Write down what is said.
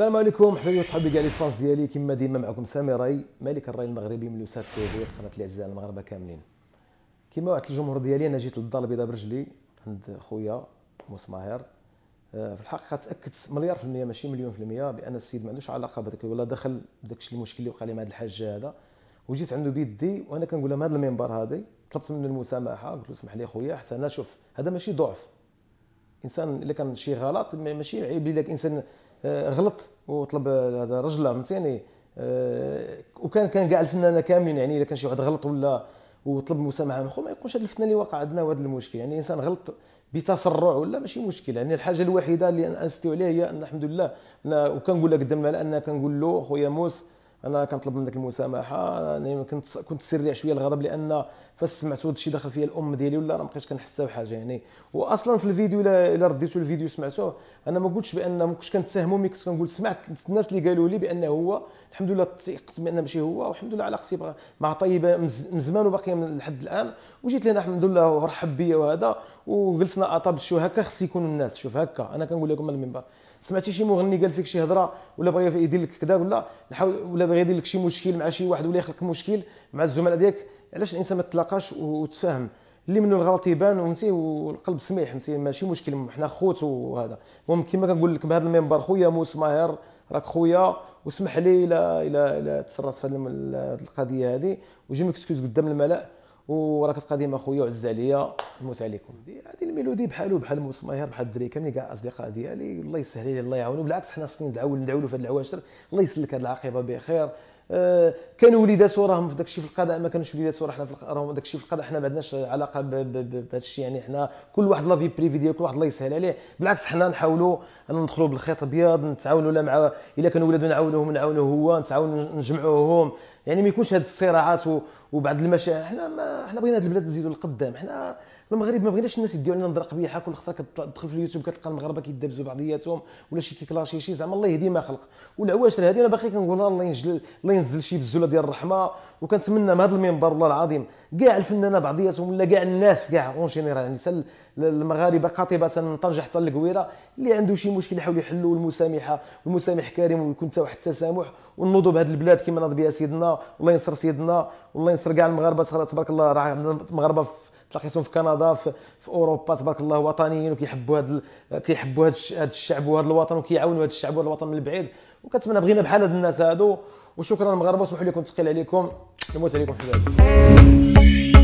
السلام عليكم حبايبي وصحابي كاع لي فانس ديالي كما ديما معكم سامي راي ملك الراي المغربي من لوسات تي في قناه الاعزاء المغاربه كاملين كما وعدت الجمهور ديالي انا جيت للدار البيضاء برجلي عند خويا موس ماهر آه، في الحقيقه تاكدت مليار في المية ماشي مليون في المية بان السيد ما عندوش علاقه بهذاك ولا دخل داكشي المشكل اللي وقع لي مع هذا الحاج هذا وجيت عنده بيدي وانا كنقول لهم هذا المنبر هذه طلبت منه المسامحه قلت له اسمح لي خويا حتى انا شوف هذا ماشي ضعف انسان الا كان شي غلط ماشي عيب لك انسان آه، غلط وطلب هذا رجله فهمتيني آه، وكان كان كاع الفنانه كاملين يعني الا كان شي واحد غلط ولا وطلب مسامحه من خو ما يكونش هذا الفنان اللي وقع عندنا وهذا المشكل يعني انسان غلط بتسرع ولا ماشي مشكل يعني الحاجه الوحيده اللي انستيو عليها هي ان الحمد لله انا وكنقول لك قدام على ان كنقول له خويا موس انا كنطلب منك المسامحه انا كنت كنت سريع شويه الغضب لان فاش سمعت هذا الشيء دخل فيا الام ديالي ولا ما بقيتش كنحسها بحاجه يعني واصلا في الفيديو الا رديتو الفيديو سمعتوه انا ما قلتش بان ما كنتش كنتهمو مي كنت كنقول سمعت الناس اللي قالوا لي بانه هو الحمد لله تيقت بان ماشي هو والحمد لله علاقتي مع طيبه من زمان وباقيه لحد الان وجيت لهنا الحمد لله ورحب بيا وهذا وجلسنا اطاب شو هكا خص يكونوا الناس شوف هكا انا كنقول لكم من المنبر سمعتي شي مغني قال فيك شي هضره ولا بغى يدير لك كذا ولا ولا باغي يدير لك شي مشكل مع شي واحد ولا يخلق مشكل مع الزملاء ديالك علاش الانسان ما تلاقاش وتفاهم اللي منه الغلط يبان ونسي والقلب سميح نسي ماشي مشكل حنا خوت وهذا المهم كما كنقول لك بهذا المنبر خويا موس ماهر راك خويا وسمح لي الى الى الى تسرعت في هذه القضيه هذه وجي مكسكوز قدام الملأ وراك قديم اخويا وعز عليا نموت عليكم هذه الميلودي بحالو بحال موس ماهر بحال الدري كاملين كاع الاصدقاء ديالي الله يسهل لي الله يعاونو بالعكس حنا خصني ندعو ندعو له في هذه العواشر الله يسلك هذه العاقبه بخير آه، كانوا وليدات راهم في داكشي في القضاء ما كانوش وليدات ورا حنا في راهم داكشي في القضاء حنا ما عندناش علاقه بهذا الشيء يعني حنا كل واحد لافي بريفي ديالو كل واحد الله يسهل عليه بالعكس حنا نحاولوا ندخلوا بالخيط ابيض نتعاونوا لا مع الا كانوا ولاد نعاونوهم نعاونوا هو نتعاونوا نجمعوهم يعني ما يكونش هاد الصراعات وبعض المشاكل حنا ما حنا بغينا هاد البلاد نزيدوا لقدام حنا المغرب ما بغيناش الناس يديو علينا نظره قبيحه كل خطره كتدخل في اليوتيوب كتلقى المغاربه كيدابزوا بعضياتهم ولا شي كيكلاشي شي زعما الله يهدي ما خلق والعواشر هذه انا باقي كنقول الله ينجل الله ينزل شي بزوله ديال الرحمه وكنتمنى من هذا المنبر والله العظيم كاع الفنانه بعضياتهم ولا كاع الناس كاع اون جينيرال يعني سل المغاربه قاطبه من طنجه حتى للقويره اللي عنده شي مشكل يحاول يحلو المسامحه والمسامح كريم ويكون حتى واحد التسامح ونوضوا بهذه البلاد كما ناض بها سيدنا والله ينصر سيدنا والله ينصر كاع المغاربه تبارك الله راه المغاربه في تلاقيتهم في كندا في, في اوروبا تبارك الله وطنيين وكيحبوا هذا كيحبوا هذا الشعب وهذا الوطن وكيعاونوا هذا الشعب وهذا الوطن من بعيد وكنتمنى بغينا بحال هاد الناس هادو وشكرا المغاربه وسمحوا لي كنت ثقيل عليكم نموت عليكم حبايبي